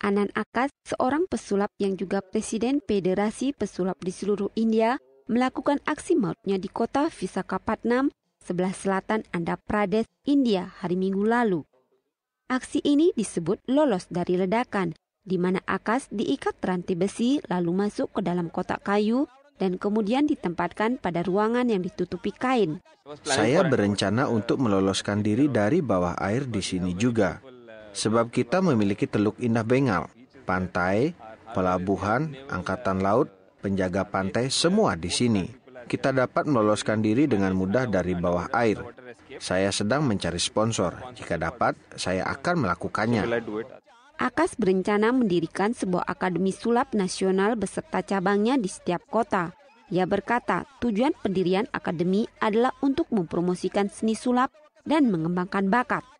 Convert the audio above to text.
Anan Akas, seorang pesulap yang juga presiden Federasi Pesulap di seluruh India, melakukan aksi mautnya di kota Visakhapatnam, sebelah selatan Andhra Pradesh, India hari Minggu lalu. Aksi ini disebut lolos dari ledakan, di mana Akas diikat rantai besi lalu masuk ke dalam kotak kayu dan kemudian ditempatkan pada ruangan yang ditutupi kain. Saya berencana untuk meloloskan diri dari bawah air di sini juga. Sebab kita memiliki Teluk Indah Bengal, pantai, pelabuhan, angkatan laut, penjaga pantai, semua di sini. Kita dapat meloloskan diri dengan mudah dari bawah air. Saya sedang mencari sponsor. Jika dapat, saya akan melakukannya. Akas berencana mendirikan sebuah akademi sulap nasional beserta cabangnya di setiap kota. Ia berkata, tujuan pendirian akademi adalah untuk mempromosikan seni sulap dan mengembangkan bakat.